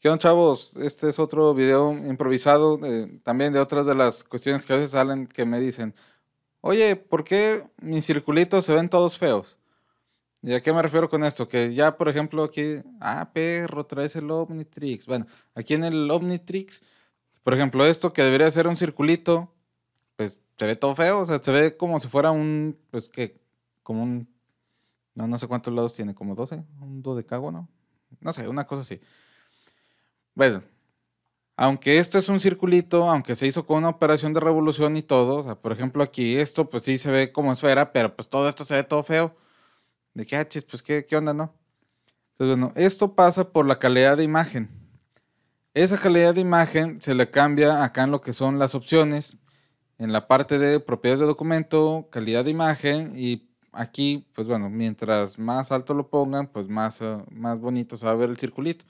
¿Qué onda, chavos? Este es otro video improvisado, eh, también de otras de las cuestiones que a veces salen que me dicen, oye, ¿por qué mis circulitos se ven todos feos? ¿Y a qué me refiero con esto? Que ya, por ejemplo, aquí, ah, perro, traes el Omnitrix. Bueno, aquí en el Omnitrix, por ejemplo, esto que debería ser un circulito, pues se ve todo feo, o sea, se ve como si fuera un, pues que, como un, no, no sé cuántos lados tiene, como 12, un de cago, ¿no? No sé, una cosa así bueno, aunque esto es un circulito, aunque se hizo con una operación de revolución y todo, o sea, por ejemplo aquí esto pues sí se ve como esfera, pero pues todo esto se ve todo feo. De que, haches, ah, pues ¿qué, qué onda, ¿no? Entonces, bueno, esto pasa por la calidad de imagen. Esa calidad de imagen se le cambia acá en lo que son las opciones, en la parte de propiedades de documento, calidad de imagen y aquí, pues bueno, mientras más alto lo pongan, pues más, eh, más bonito se va a ver el circulito.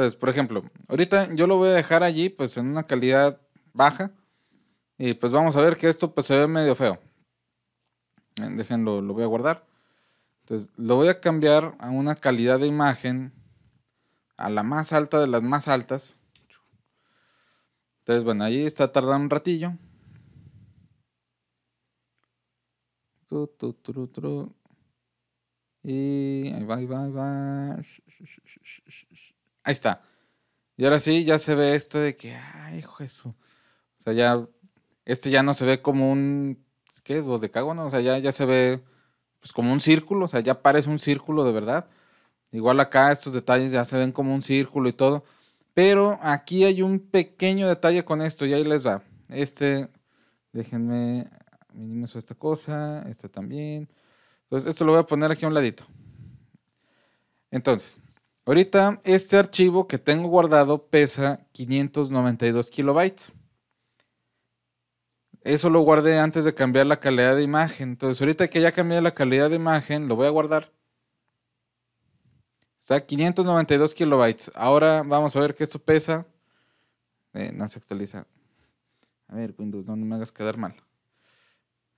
Entonces, por ejemplo, ahorita yo lo voy a dejar allí pues en una calidad baja y pues vamos a ver que esto pues se ve medio feo. Déjenlo, lo voy a guardar. Entonces, lo voy a cambiar a una calidad de imagen a la más alta de las más altas. Entonces, bueno, ahí está tardando un ratillo. Y ahí va, ahí va, ahí va. Ahí está. Y ahora sí, ya se ve esto de que, ay, hijo eso. O sea, ya, este ya no se ve como un, ¿qué? Es? ¿no? o sea, ya, se ve pues como un círculo, o sea, ya parece un círculo de verdad. Igual acá estos detalles ya se ven como un círculo y todo. Pero aquí hay un pequeño detalle con esto y ahí les va. Este, déjenme, minimizo esta cosa, esto también. Entonces, esto lo voy a poner aquí a un ladito. Entonces, Ahorita este archivo que tengo guardado pesa 592 kilobytes. Eso lo guardé antes de cambiar la calidad de imagen. Entonces ahorita que ya cambié la calidad de imagen, lo voy a guardar. Está 592 kilobytes. Ahora vamos a ver que esto pesa. Eh, no se actualiza. A ver, Windows, no me hagas quedar mal.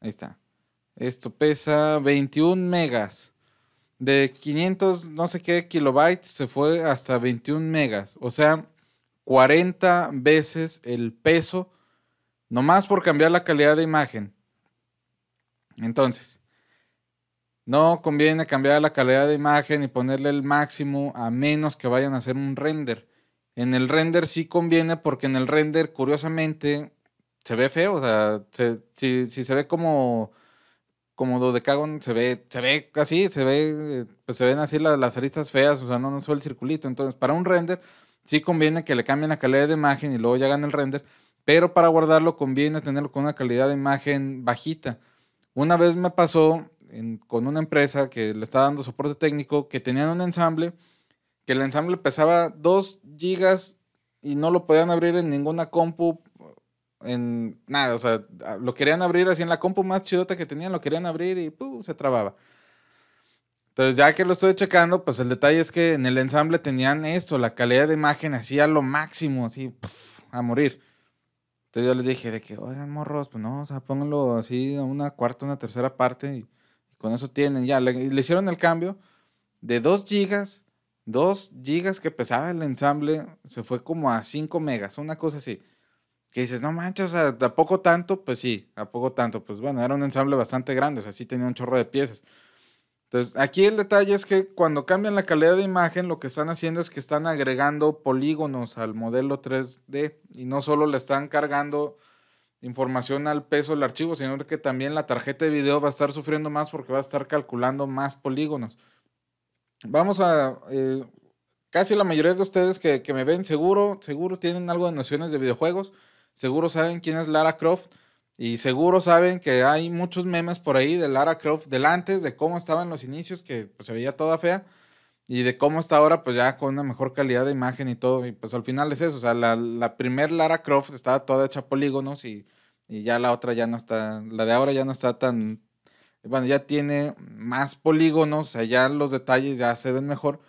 Ahí está. Esto pesa 21 megas de 500 no sé qué kilobytes se fue hasta 21 megas. O sea, 40 veces el peso, nomás por cambiar la calidad de imagen. Entonces, no conviene cambiar la calidad de imagen y ponerle el máximo a menos que vayan a hacer un render. En el render sí conviene porque en el render, curiosamente, se ve feo. O sea, si, si se ve como como dodecagon se ve, se ve así, se ve, pues se ven así las, aristas feas, o sea, no, no solo el circulito. Entonces, para un render, sí conviene que le cambien la calidad de imagen y luego ya hagan el render, pero para guardarlo conviene tenerlo con una calidad de imagen bajita. Una vez me pasó con una empresa que le estaba dando soporte técnico que tenían un ensamble, que el ensamble pesaba 2 GB y no lo podían abrir en ninguna compu en nada, o sea, lo querían abrir así en la compu más chidota que tenían, lo querían abrir y se trababa. Entonces, ya que lo estoy checando, pues el detalle es que en el ensamble tenían esto, la calidad de imagen así lo máximo, así a morir. Entonces yo les dije de que, oigan, morros, pues no, o sea, pónganlo así a una cuarta, una tercera parte y, con eso tienen ya. Le, hicieron el cambio de 2 gigas, 2 gigas que pesaba el ensamble, se fue como a 5 megas, una cosa así que dices, no manches, ¿a, poco tanto? Pues sí, ¿a poco tanto? Pues bueno, era un ensamble bastante grande, o sea, sí tenía un chorro de piezas. Entonces, aquí el detalle es que cuando cambian la calidad de imagen, lo que están haciendo es que están agregando polígonos al modelo 3D y no solo le están cargando información al peso del archivo, sino que también la tarjeta de video va a estar sufriendo más porque va a estar calculando más polígonos. Vamos a... Eh, casi la mayoría de ustedes que, que me ven seguro, seguro tienen algo de nociones de videojuegos seguro saben quién es Lara Croft y seguro saben que hay muchos memes por ahí de Lara Croft del antes, de cómo estaba en los inicios, que pues, se veía toda fea, y de cómo está ahora, pues ya con una mejor calidad de imagen y todo. Y pues al final es eso, o sea, la, la primer Lara Croft estaba toda hecha polígonos y, y ya la otra ya no está, la de ahora ya no está tan, bueno, ya tiene más polígonos, o sea, ya los detalles ya se ven mejor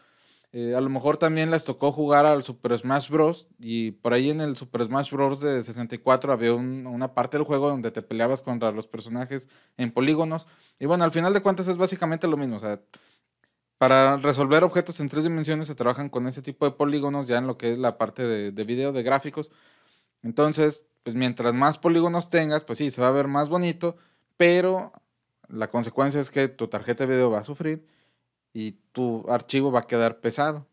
eh, a lo mejor también les tocó jugar al Super Smash Bros. Y por ahí en el Super Smash Bros. de 64 había una parte del juego donde te peleabas contra los personajes en polígonos. Y bueno, al final de cuentas es básicamente lo mismo. O sea, para resolver objetos en tres dimensiones se trabajan con ese tipo de polígonos ya en lo que es la parte de, de video, de gráficos. Entonces, pues mientras más polígonos tengas, pues sí, se va a ver más bonito, pero la consecuencia es que tu tarjeta de video va a sufrir y tu archivo va a quedar pesado.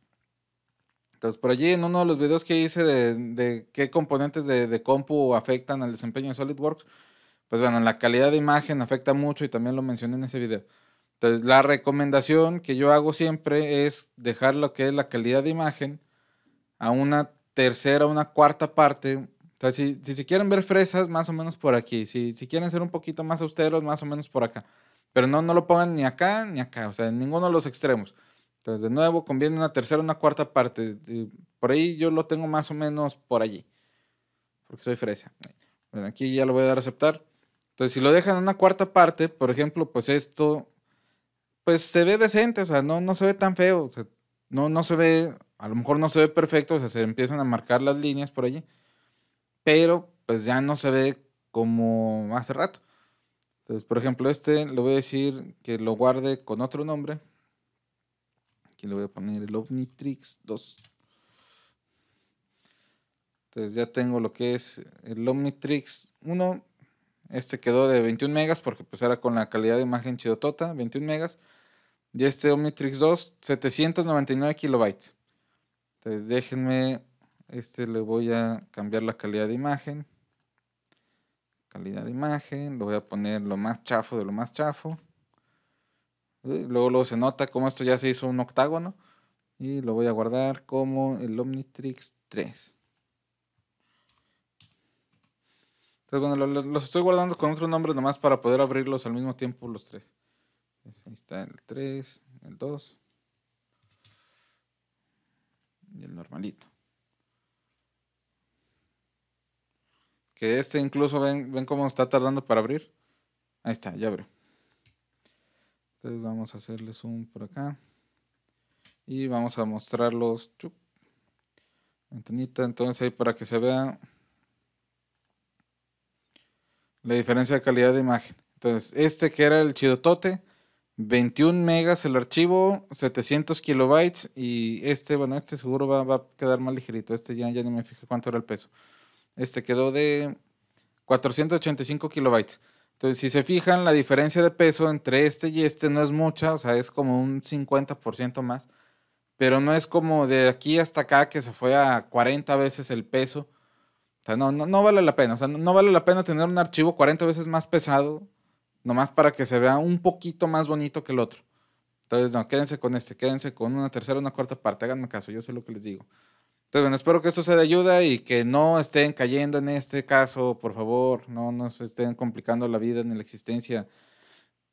Entonces, por allí en uno de los videos que hice de, qué componentes de, compu afectan al desempeño de SolidWorks, pues bueno, la calidad de imagen afecta mucho y también lo mencioné en ese video. Entonces, la recomendación que yo hago siempre es dejar lo que es la calidad de imagen a una tercera, una cuarta parte. si, si, quieren ver fresas, más o menos por aquí. Si, si quieren ser un poquito más austeros, más o menos por acá. Pero no, no lo pongan ni acá ni acá, o sea, en ninguno de los extremos. Entonces, de nuevo, conviene una tercera, una cuarta parte. Por ahí yo lo tengo más o menos por allí, porque soy fresa. Bueno, aquí ya lo voy a dar a aceptar. Entonces, si lo dejan en una cuarta parte, por ejemplo, pues esto, pues se ve decente, o sea, no, no se ve tan feo, o sea, no, no se ve, a lo mejor no se ve perfecto, o sea, se empiezan a marcar las líneas por allí, pero pues ya no se ve como hace rato. Entonces, por ejemplo, este lo voy a decir que lo guarde con otro nombre. Aquí le voy a poner el Omnitrix 2. Entonces ya tengo lo que es el Omnitrix 1. Este quedó de 21 megas porque pues era con la calidad de imagen chidotota, 21 megas. Y este Omnitrix 2, 799 kilobytes. Entonces déjenme, este le voy a cambiar la calidad de imagen calidad de imagen, lo voy a poner lo más chafo de lo más chafo. Luego, luego se nota como esto ya se hizo un octágono y lo voy a guardar como el Omnitrix 3. Entonces, bueno, los estoy guardando con otro nombre nomás para poder abrirlos al mismo tiempo los tres. ahí está el 3, el 2 y el normalito. Que este incluso, ven, ven cómo está tardando para abrir. Ahí está, ya abrió. Entonces vamos a hacerle zoom por acá. Y vamos a mostrarlos. ventanita, entonces ahí para que se vea la diferencia de calidad de imagen. Entonces, este que era el chido tote. 21 megas el archivo, 700 kilobytes y este, bueno, este seguro va, a quedar más ligerito. Este ya, ya me fijé cuánto era el peso este, quedó de 485 kilobytes. Entonces, si se fijan, la diferencia de peso entre este y este no es mucha, o sea, es como un 50% más, pero no es como de aquí hasta acá que se fue a 40 veces el peso. O sea, no, no, vale la pena, o sea, no, vale la pena tener un archivo 40 veces más pesado, nomás para que se vea un poquito más bonito que el otro. Entonces, no, quédense con este, quédense con una tercera, una cuarta parte, háganme caso, yo sé lo que les digo. Entonces, bueno, espero que esto sea de ayuda y que no estén cayendo en este caso, por favor, no nos estén complicando la vida ni la existencia.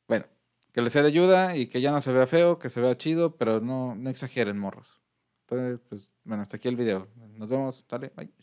Bueno, que les sea de ayuda y que ya no se vea feo, que se vea chido, pero no, no exageren, morros. Entonces, pues, bueno, hasta aquí el video. Nos vemos, Dale, bye.